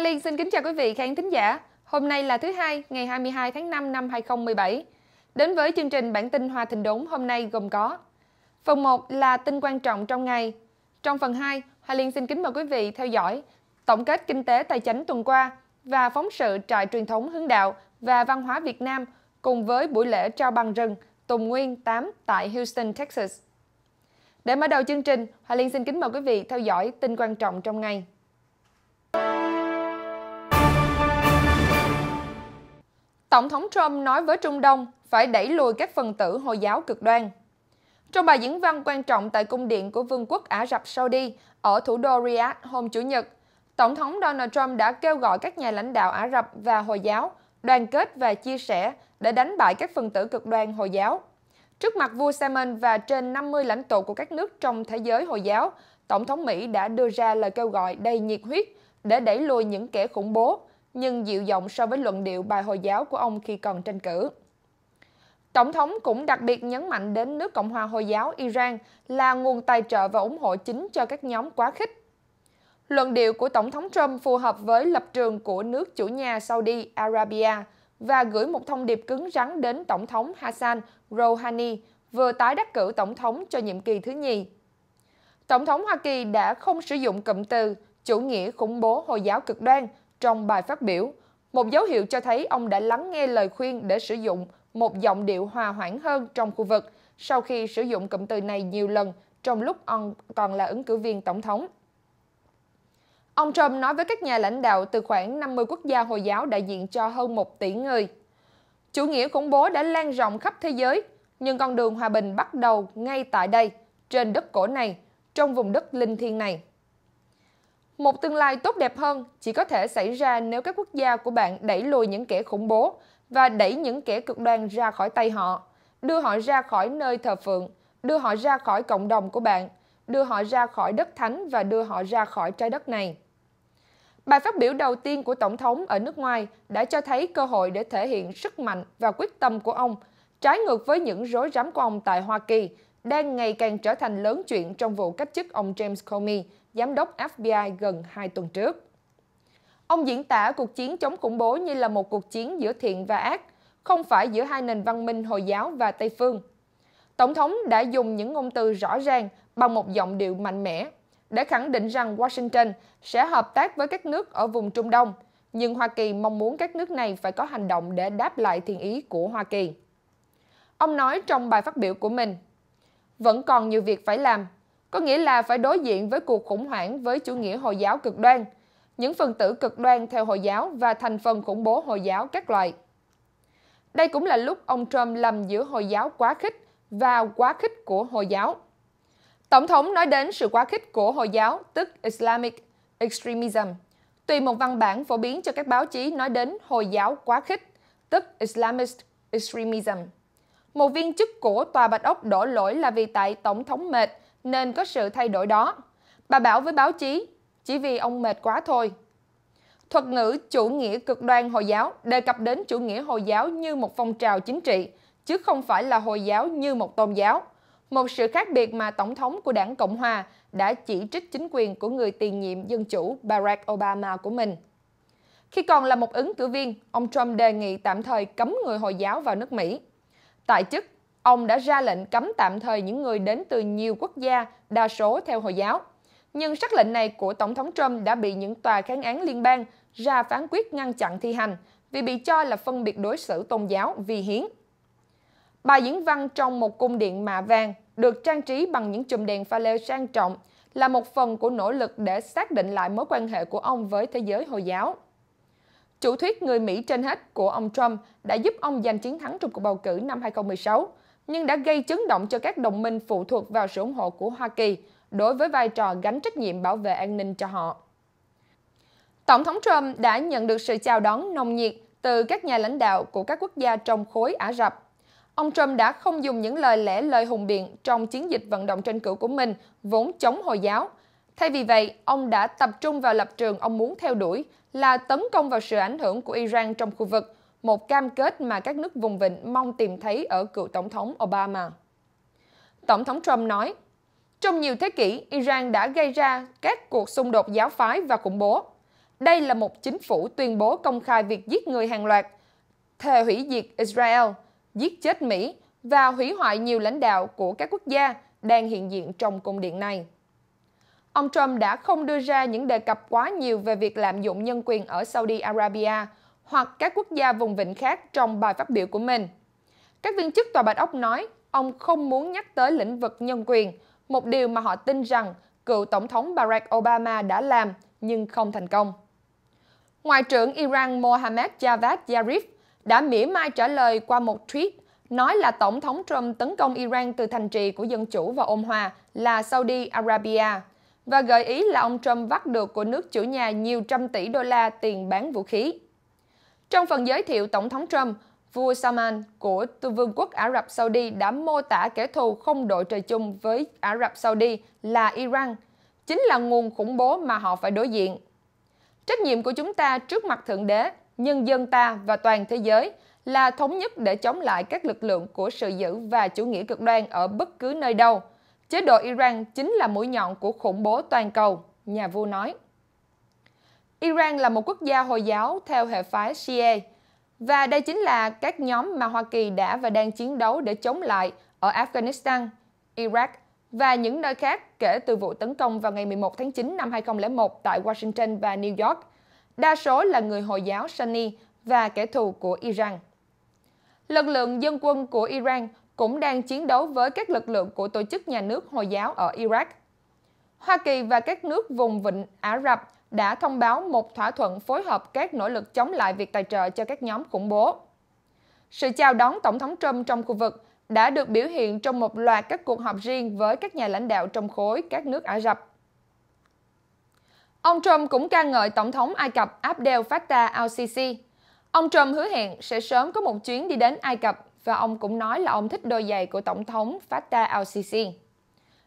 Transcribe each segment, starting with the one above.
Hoa Liên xin kính chào quý vị khán thính giả. Hôm nay là thứ hai, ngày 22 tháng 5 năm 2017. Đến với chương trình bản tin Hoa Thịnh Đốn hôm nay gồm có Phần 1 là tin quan trọng trong ngày. Trong phần 2, Hoa Liên xin kính mời quý vị theo dõi tổng kết kinh tế tài chính tuần qua và phóng sự trại truyền thống hướng đạo và văn hóa Việt Nam cùng với buổi lễ trao bằng rừng Tùng Nguyên 8 tại Houston, Texas. Để mở đầu chương trình, Hoa Liên xin kính mời quý vị theo dõi tin quan trọng trong ngày. Tổng thống Trump nói với Trung Đông phải đẩy lùi các phần tử Hồi giáo cực đoan. Trong bài diễn văn quan trọng tại cung điện của Vương quốc Ả Rập Saudi ở thủ đô Riyadh hôm Chủ nhật, Tổng thống Donald Trump đã kêu gọi các nhà lãnh đạo Ả Rập và Hồi giáo đoàn kết và chia sẻ để đánh bại các phần tử cực đoan Hồi giáo. Trước mặt vua Salman và trên 50 lãnh tụ của các nước trong thế giới Hồi giáo, Tổng thống Mỹ đã đưa ra lời kêu gọi đầy nhiệt huyết để đẩy lùi những kẻ khủng bố, nhưng dịu giọng so với luận điệu bài Hồi giáo của ông khi còn tranh cử. Tổng thống cũng đặc biệt nhấn mạnh đến nước Cộng hòa Hồi giáo Iran là nguồn tài trợ và ủng hộ chính cho các nhóm quá khích. Luận điệu của Tổng thống Trump phù hợp với lập trường của nước chủ nhà Saudi Arabia và gửi một thông điệp cứng rắn đến Tổng thống Hassan Rouhani, vừa tái đắc cử Tổng thống cho nhiệm kỳ thứ nhì. Tổng thống Hoa Kỳ đã không sử dụng cụm từ chủ nghĩa khủng bố Hồi giáo cực đoan – trong bài phát biểu, một dấu hiệu cho thấy ông đã lắng nghe lời khuyên để sử dụng một giọng điệu hòa hoãn hơn trong khu vực sau khi sử dụng cụm từ này nhiều lần trong lúc ông còn là ứng cử viên tổng thống. Ông Trump nói với các nhà lãnh đạo từ khoảng 50 quốc gia Hồi giáo đại diện cho hơn 1 tỷ người. Chủ nghĩa khủng bố đã lan rộng khắp thế giới, nhưng con đường hòa bình bắt đầu ngay tại đây, trên đất cổ này, trong vùng đất linh thiêng này. Một tương lai tốt đẹp hơn chỉ có thể xảy ra nếu các quốc gia của bạn đẩy lùi những kẻ khủng bố và đẩy những kẻ cực đoan ra khỏi tay họ, đưa họ ra khỏi nơi thờ phượng, đưa họ ra khỏi cộng đồng của bạn, đưa họ ra khỏi đất thánh và đưa họ ra khỏi trái đất này. Bài phát biểu đầu tiên của Tổng thống ở nước ngoài đã cho thấy cơ hội để thể hiện sức mạnh và quyết tâm của ông, trái ngược với những rối rắm của ông tại Hoa Kỳ đang ngày càng trở thành lớn chuyện trong vụ cách chức ông James Comey, giám đốc FBI gần 2 tuần trước. Ông diễn tả cuộc chiến chống khủng bố như là một cuộc chiến giữa thiện và ác, không phải giữa hai nền văn minh Hồi giáo và Tây Phương. Tổng thống đã dùng những ngôn từ rõ ràng bằng một giọng điệu mạnh mẽ để khẳng định rằng Washington sẽ hợp tác với các nước ở vùng Trung Đông, nhưng Hoa Kỳ mong muốn các nước này phải có hành động để đáp lại thiện ý của Hoa Kỳ. Ông nói trong bài phát biểu của mình, vẫn còn nhiều việc phải làm, có nghĩa là phải đối diện với cuộc khủng hoảng với chủ nghĩa Hồi giáo cực đoan, những phần tử cực đoan theo Hồi giáo và thành phần khủng bố Hồi giáo các loại. Đây cũng là lúc ông Trump lầm giữa Hồi giáo quá khích và quá khích của Hồi giáo. Tổng thống nói đến sự quá khích của Hồi giáo, tức Islamic Extremism, tùy một văn bản phổ biến cho các báo chí nói đến Hồi giáo quá khích, tức Islamist Extremism. Một viên chức của Tòa Bạch Ốc đổ lỗi là vì tại Tổng thống mệt nên có sự thay đổi đó. Bà bảo với báo chí, chỉ vì ông mệt quá thôi. Thuật ngữ chủ nghĩa cực đoan Hồi giáo đề cập đến chủ nghĩa Hồi giáo như một phong trào chính trị, chứ không phải là Hồi giáo như một tôn giáo. Một sự khác biệt mà Tổng thống của đảng Cộng Hòa đã chỉ trích chính quyền của người tiền nhiệm Dân Chủ Barack Obama của mình. Khi còn là một ứng cử viên, ông Trump đề nghị tạm thời cấm người Hồi giáo vào nước Mỹ. Tại chức, ông đã ra lệnh cấm tạm thời những người đến từ nhiều quốc gia, đa số theo Hồi giáo. Nhưng sắc lệnh này của Tổng thống Trump đã bị những tòa kháng án liên bang ra phán quyết ngăn chặn thi hành vì bị cho là phân biệt đối xử tôn giáo vi hiến. Bài diễn văn trong một cung điện mạ vàng được trang trí bằng những chùm đèn pha lê sang trọng là một phần của nỗ lực để xác định lại mối quan hệ của ông với thế giới Hồi giáo. Chủ thuyết người Mỹ trên hết của ông Trump đã giúp ông giành chiến thắng trong cuộc bầu cử năm 2016, nhưng đã gây chấn động cho các đồng minh phụ thuộc vào sự ủng hộ của Hoa Kỳ đối với vai trò gánh trách nhiệm bảo vệ an ninh cho họ. Tổng thống Trump đã nhận được sự chào đón nồng nhiệt từ các nhà lãnh đạo của các quốc gia trong khối Ả Rập. Ông Trump đã không dùng những lời lẽ lời hùng biện trong chiến dịch vận động tranh cử của mình vốn chống Hồi giáo, Thay vì vậy, ông đã tập trung vào lập trường ông muốn theo đuổi là tấn công vào sự ảnh hưởng của Iran trong khu vực, một cam kết mà các nước vùng vịnh mong tìm thấy ở cựu Tổng thống Obama. Tổng thống Trump nói, trong nhiều thế kỷ, Iran đã gây ra các cuộc xung đột giáo phái và khủng bố. Đây là một chính phủ tuyên bố công khai việc giết người hàng loạt, thề hủy diệt Israel, giết chết Mỹ và hủy hoại nhiều lãnh đạo của các quốc gia đang hiện diện trong cung điện này. Ông Trump đã không đưa ra những đề cập quá nhiều về việc lạm dụng nhân quyền ở Saudi Arabia hoặc các quốc gia vùng vịnh khác trong bài phát biểu của mình. Các viên chức Tòa Bạch Ốc nói ông không muốn nhắc tới lĩnh vực nhân quyền, một điều mà họ tin rằng cựu Tổng thống Barack Obama đã làm nhưng không thành công. Ngoại trưởng Iran Mohammad Javad Zarif đã mỉa mai trả lời qua một tweet nói là Tổng thống Trump tấn công Iran từ thành trì của Dân Chủ và Ôn Hòa là Saudi Arabia và gợi ý là ông Trump vắt được của nước chủ nhà nhiều trăm tỷ đô la tiền bán vũ khí. Trong phần giới thiệu Tổng thống Trump, vua Salman của Vương quốc Ả Rập Saudi đã mô tả kẻ thù không đội trời chung với Ả Rập Saudi là Iran, chính là nguồn khủng bố mà họ phải đối diện. Trách nhiệm của chúng ta trước mặt Thượng Đế, nhân dân ta và toàn thế giới là thống nhất để chống lại các lực lượng của sự giữ và chủ nghĩa cực đoan ở bất cứ nơi đâu – Chế độ Iran chính là mũi nhọn của khủng bố toàn cầu, nhà vua nói. Iran là một quốc gia Hồi giáo theo hệ phái Shia, và đây chính là các nhóm mà Hoa Kỳ đã và đang chiến đấu để chống lại ở Afghanistan, Iraq và những nơi khác kể từ vụ tấn công vào ngày 11 tháng 9 năm 2001 tại Washington và New York. Đa số là người Hồi giáo Sunni và kẻ thù của Iran. Lực lượng dân quân của Iran cũng đang chiến đấu với các lực lượng của tổ chức nhà nước Hồi giáo ở Iraq. Hoa Kỳ và các nước vùng vịnh Ả Rập đã thông báo một thỏa thuận phối hợp các nỗ lực chống lại việc tài trợ cho các nhóm khủng bố. Sự chào đón Tổng thống Trump trong khu vực đã được biểu hiện trong một loạt các cuộc họp riêng với các nhà lãnh đạo trong khối các nước Ả Rập. Ông Trump cũng ca ngợi Tổng thống Ai Cập Abdel Fattah al-Sisi. Ông Trump hứa hẹn sẽ sớm có một chuyến đi đến Ai Cập và ông cũng nói là ông thích đôi giày của Tổng thống Fatah al-Sisi.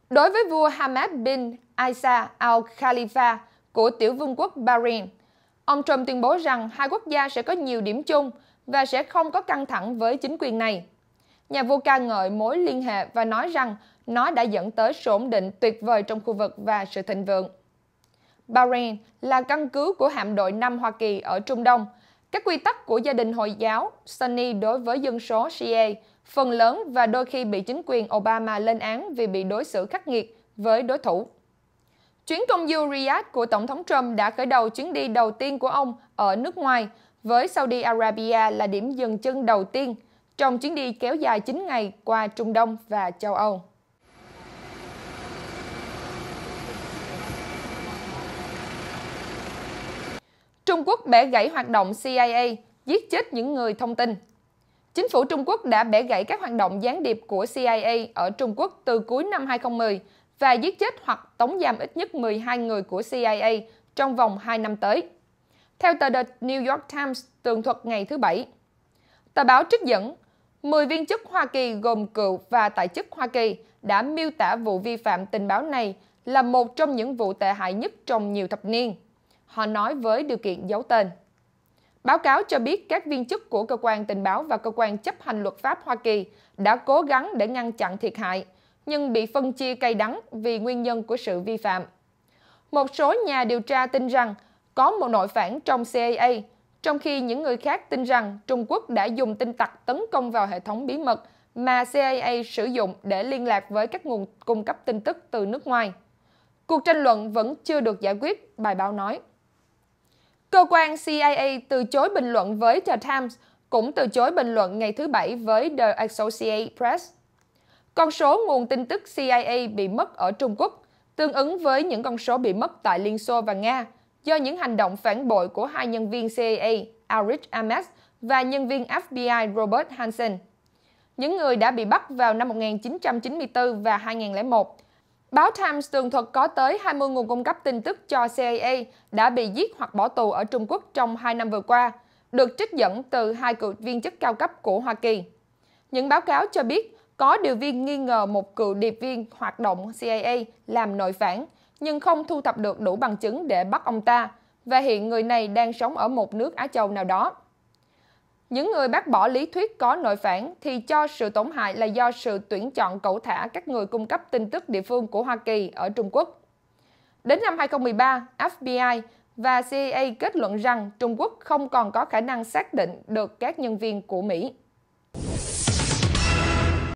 Đối với vua Hamad bin Isa al-Khalifa của tiểu vương quốc Bahrain, ông Trump tuyên bố rằng hai quốc gia sẽ có nhiều điểm chung và sẽ không có căng thẳng với chính quyền này. Nhà vua ca ngợi mối liên hệ và nói rằng nó đã dẫn tới sự ổn định tuyệt vời trong khu vực và sự thịnh vượng. Bahrain là căn cứ của hạm đội Nam Hoa Kỳ ở Trung Đông – các quy tắc của gia đình Hồi giáo Sunni đối với dân số Shia phần lớn và đôi khi bị chính quyền Obama lên án vì bị đối xử khắc nghiệt với đối thủ. Chuyến công du Riyadh của Tổng thống Trump đã khởi đầu chuyến đi đầu tiên của ông ở nước ngoài, với Saudi Arabia là điểm dừng chân đầu tiên trong chuyến đi kéo dài 9 ngày qua Trung Đông và châu Âu. Trung Quốc bẻ gãy hoạt động CIA, giết chết những người thông tin. Chính phủ Trung Quốc đã bẻ gãy các hoạt động gián điệp của CIA ở Trung Quốc từ cuối năm 2010 và giết chết hoặc tống giam ít nhất 12 người của CIA trong vòng 2 năm tới. Theo tờ The New York Times tường thuật ngày thứ Bảy, tờ báo trích dẫn 10 viên chức Hoa Kỳ gồm cựu và tại chức Hoa Kỳ đã miêu tả vụ vi phạm tình báo này là một trong những vụ tệ hại nhất trong nhiều thập niên họ nói với điều kiện giấu tên. Báo cáo cho biết các viên chức của cơ quan tình báo và cơ quan chấp hành luật pháp Hoa Kỳ đã cố gắng để ngăn chặn thiệt hại, nhưng bị phân chia cay đắng vì nguyên nhân của sự vi phạm. Một số nhà điều tra tin rằng có một nội phản trong CIA, trong khi những người khác tin rằng Trung Quốc đã dùng tin tặc tấn công vào hệ thống bí mật mà CIA sử dụng để liên lạc với các nguồn cung cấp tin tức từ nước ngoài. Cuộc tranh luận vẫn chưa được giải quyết, bài báo nói. Cơ quan CIA từ chối bình luận với The Times, cũng từ chối bình luận ngày thứ Bảy với The Associated Press. Con số nguồn tin tức CIA bị mất ở Trung Quốc tương ứng với những con số bị mất tại Liên Xô và Nga do những hành động phản bội của hai nhân viên CIA Arif Ames và nhân viên FBI Robert Hansen. Những người đã bị bắt vào năm 1994 và 2001 Báo Times tường thuật có tới 20 nguồn cung cấp tin tức cho CIA đã bị giết hoặc bỏ tù ở Trung Quốc trong 2 năm vừa qua, được trích dẫn từ hai cựu viên chức cao cấp của Hoa Kỳ. Những báo cáo cho biết có điều viên nghi ngờ một cựu điệp viên hoạt động CIA làm nội phản, nhưng không thu thập được đủ bằng chứng để bắt ông ta, và hiện người này đang sống ở một nước Á Châu nào đó những người bác bỏ lý thuyết có nội phản thì cho sự tổn hại là do sự tuyển chọn cẩu thả các người cung cấp tin tức địa phương của Hoa Kỳ ở Trung Quốc. Đến năm 2013, FBI và CIA kết luận rằng Trung Quốc không còn có khả năng xác định được các nhân viên của Mỹ.